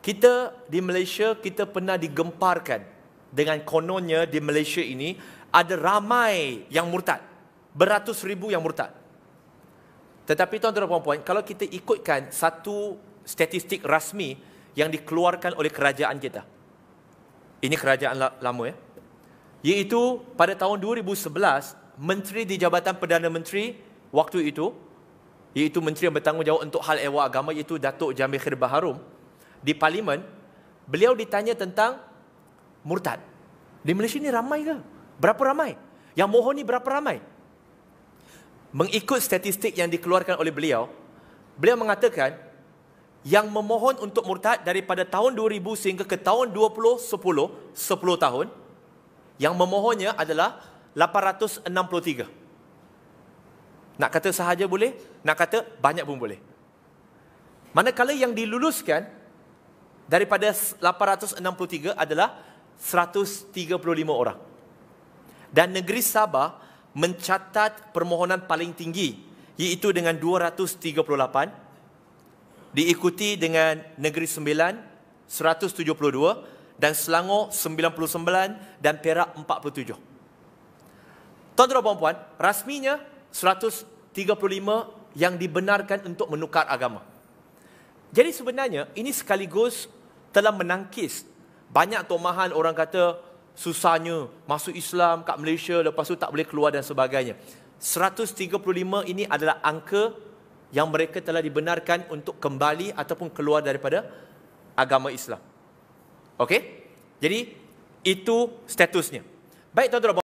Kita di Malaysia, kita pernah digemparkan dengan kononnya di Malaysia ini ada ramai yang murtad. Beratus ribu yang murtad. Tetapi tuan-tuan dan puan-puan, kalau kita ikutkan satu statistik rasmi yang dikeluarkan oleh kerajaan kita. Ini kerajaan lama ya. Iaitu pada tahun 2011, Menteri di Jabatan Perdana Menteri waktu itu, iaitu Menteri yang bertanggungjawab untuk hal ehwal agama iaitu Datuk Jamil Khair di parlimen, beliau ditanya tentang murtad. Di Malaysia ni ramai ke? Berapa ramai? Yang mohon ni berapa ramai? Mengikut statistik yang dikeluarkan oleh beliau, beliau mengatakan yang memohon untuk murtad daripada tahun 2000 sehingga ke tahun 2010, 10 tahun, yang memohonnya adalah 863. Nak kata sahaja boleh, nak kata banyak pun boleh. Manakala yang diluluskan daripada 863 adalah 135 orang. Dan negeri Sabah mencatat permohonan paling tinggi iaitu dengan 238 diikuti dengan negeri Sembilan 172 dan Selangor 99 dan Perak 47. Tuan-tuan dan puan-puan, rasminya 135 yang dibenarkan untuk menukar agama. Jadi sebenarnya ini sekaligus telah menangkis banyak tomahan orang kata susahnya masuk Islam kat Malaysia lepas tu tak boleh keluar dan sebagainya. 135 ini adalah angka yang mereka telah dibenarkan untuk kembali ataupun keluar daripada agama Islam. Okey? Jadi itu statusnya. Baik tuan-tuan